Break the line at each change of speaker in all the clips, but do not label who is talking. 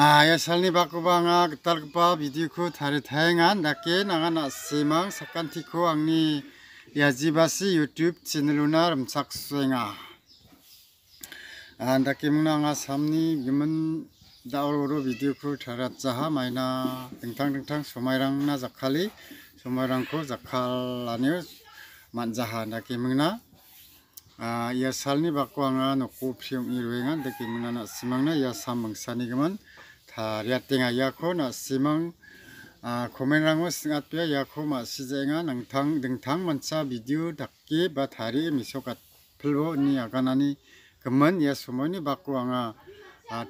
Yashalni pakubwa nga getar kubwa vidyuku dharithay nga ndake na nga naksimang sakantiko angni yaji basi YouTube channel una ramchak suy nga. Ndake mungna nga samni gyumenda uro uro vidyuku dharath jaha maina ting-tang ting-tang sumairang na यासालनि बाकुआङा नखौ फिउम इरुङा दकि मुनाना सिमांना यासाम मोंसानिगोमोन थारियाथिङा याखौ ना सिमां कमेन्ट रांगौ सिङाथिया याखौ मासिजेङा नोंथां नोंथां मोनसा भिडिअ दाखि बा थारि मिसौगा फिल्बनि आगानानि गोमोन या समावनि बाकुआङा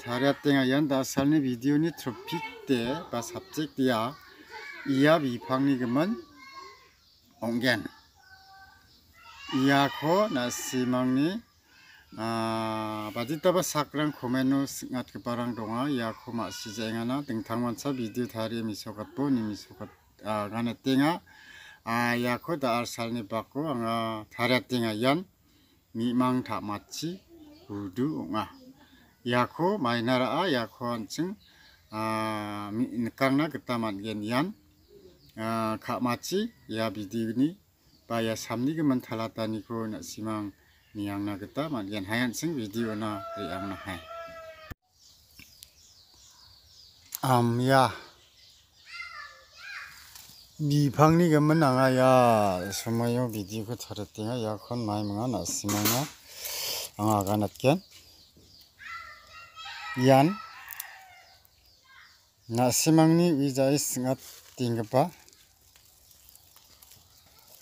थारियाथिङा यान दासालनि भिडिअनि ट्रफिक दे बा साबजेक्ट या इया बिफांनि गोमोन अंगेन 이야코 나아 바지타바 사크랑 코메노 스낫케 바랑 동아 이야코 마 땡탕만차 비디오 다리 미소가 보니 미소가 아 가나 아 이야코 다 바코 아 다랴 연 미망 마치 우두 옹아 이야코 마이나라 아 이야코 한층 아 미인캉나 그타만 baya samni geman talata niko na simang niang na geta makian gen hayan sing video na riang na hai. Am ya mi pang ni geman na nga yo video ko tarate ya kon mai manga na simang na anga ganat gen. Yan na simang ni wizai singat tinggapa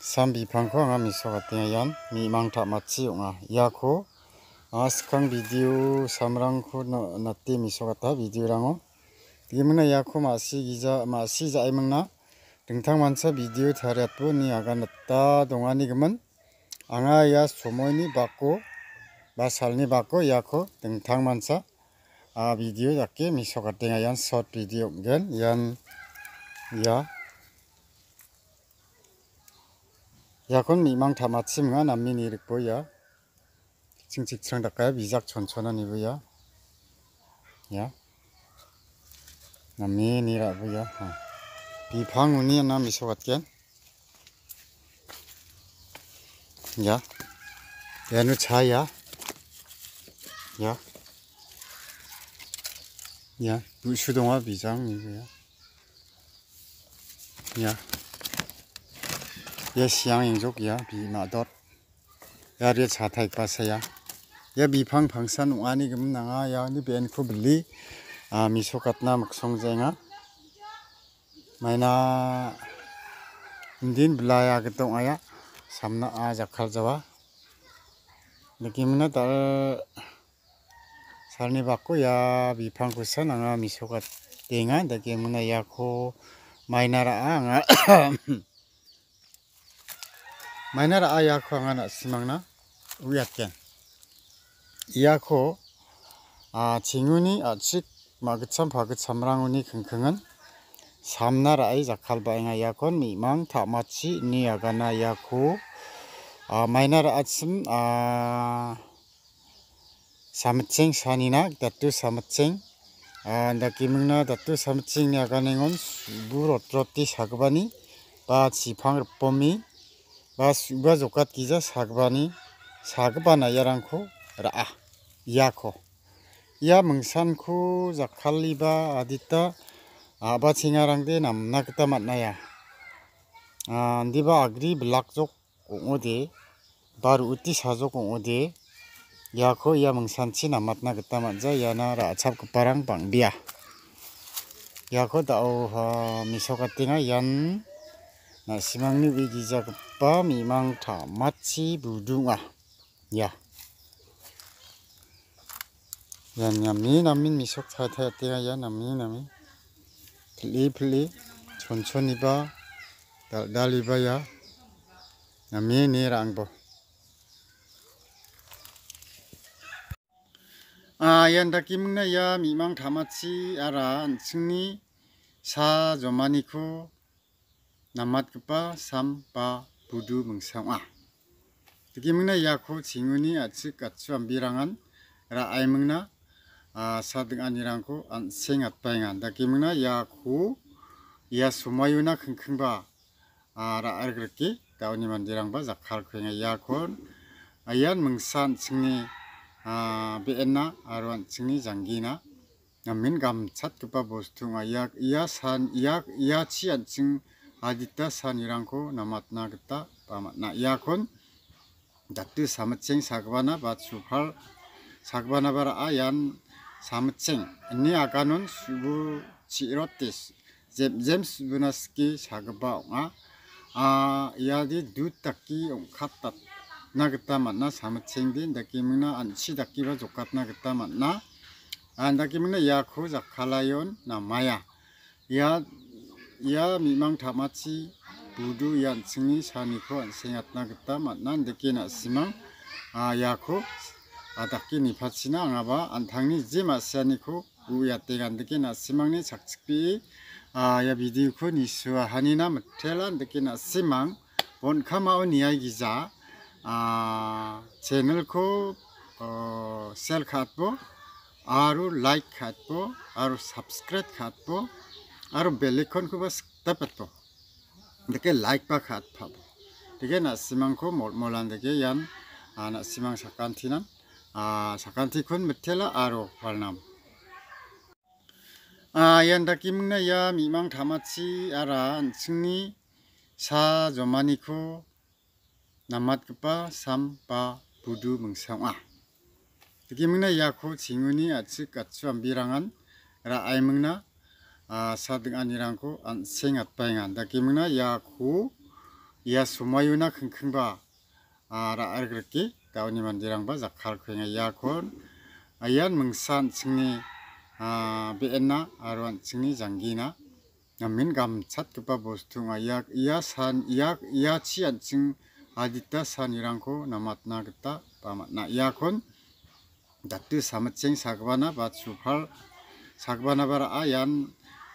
sambi pangko nga mi sokat tinga yan mi mang tak matsi nga yako as kang video samrang ko na nati mi sokat ha video rango gimana yako masi giza masi za imang na tingtang mansa video tariat po ni aga nata donga ni gaman anga ya somo ni bako basal ni bako yako tingtang mansa a video yake mi sokat tinga yan short video gen yan ya yeah. 약혼 미망 담아치면 남민이 이르고야 징직청 닦아야 미작 전천원이고야 야 남민이라고야 비방운이 남이소 같겐 야 야누 차야 야 야, 무슈동화 비장이고요. 야 ye siang ing jok ya bi ma dot ya re cha thai pa sa ya ya bi phang phang san wa ni gam na nga ya ni ben khu bli a mi so kat na mak song jai nga mai na indin bla ya ga tong aya samna a ja khal jawa lekin na tar sarni bakko ya bi phang khu san nga mi so kat te nga da ke mun ya kho mai na ra nga mainara aya ko ngana simangna uyatken iya ko a chinguni a chik mag cham phag chamrang uni khangkhangan samna ra ai jakhal ba nga iya mi mang tha ma chi ni agana ya ko a mainar a chim a samching datu samching a da datu samching ya ga ne ngon bu rot roti sagbani ba basuba jokat kija sagbani sagbana yarangko raa yako ya mengsanku jakaliba adita aba singarangde namna ya matnaya ah, diba agri belak jok ongode baru uti sajok ongode yako ya mengsanci namatna kita matja yana raa cap keparang pangbia yako tau ah, misokatinga yan nasimangni wigijakta pa memang tamat si budung ah ya ya nami nami misok hati hati ya nami nami pelih pelih cun-cun iba dal-dal iba ya nami ini rangpo ah yang tak kimna ya memang tamat si ara ancini sa jomaniku namat pa sampah budu mengsangwa. Tiki mengna yaku cinguni aci kacuan birangan ra ai mengna sadeng anirangku an pengan. baingan. mana mengna aku ya sumayuna kengkengba ra argreki dauni mandirangba zakar ya yakon ayan mengsan singi beenna aruan singi janggina. Namin gam chat bos bostung ya ia san ya ia cian sing agita sanirangko namatna geta pamatna kon datu sametseng sakbana bat suphal sakbana bara ayan samacing. ini akanun subu cirotis jem jem subunaski sakba onga a ya di taki ongkatat na geta matna samacing din daki mingna anci daki ba mana. An matna andaki mingna yakho zakhalayon Maya. ya Ya mimang dhamachi budu yanchungi shwani kua an shengyatna gata matnaan dekina asimang Ya khu a dhakki nipachina angaba an thangni zima asyani kua uu yategaan dekina asimang ni chakchikpi Ya video kua nishuwa hani na matelaan dekina asimang ponkha mao niyai giza Channel kua aru beli kon ku bas tepeto, deke like pak hat pabo, deke na simang ku mol molan deke yan, ana simang sakanti nan, sakanti kun metela aru palnam, yan daki mengna ya mimang tamatsi ara ansingi sa zomani namat kepa sampa budu mengsang a. Tegi mengna ya ku singuni a tsikat suam birangan ra ai mengna Ah, sadeng anirangko an sengat paingan da kimna ya ku ya sumayuna khengkhengba ara ah, argreki ni mandirangba zakhar khenga ya kon ayan mengsan singni ah, be aruan arwan janggina namin gam chat kepa tunga yak ia ya san yak ya cian sing adita sanirangko namatna geta pamatna ya kon datu samatcing sakbana bat sufal sakbana bara ayan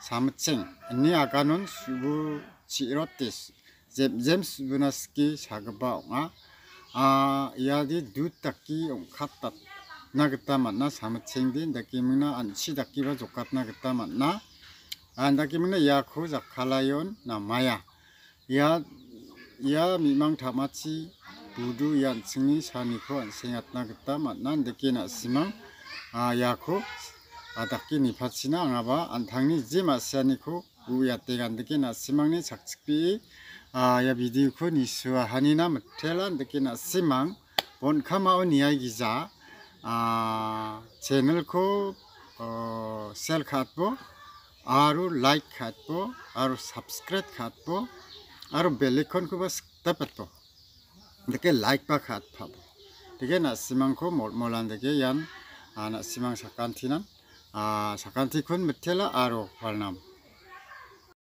samcheng ni akanun subu chirotis jem jem subunaski sagba nga a yadi du takki ongkhatta nagta manna samcheng din daki mina an chi daki ba jokat nagta manna iya, iya an daki mina zakhalayon namaya. maya ya ya mimang thamachi budu yan chingi sani ko an sengatna gta manna dekina simang a yakhu adakki ni patsina angaba antang ni jima siani ku uya tegan deki na simang ni sakcikpi a ya video ku ni suwa hanina metelan deki na simang pon kamau ni ai giza a channel ku sel katbo aru like katbo aru subscribe katbo aru bell icon ku bas tepetbo deki like pa katbo deki na simang ku molan deki yan anak simang sakantinan sakanti kun metela aro walnam.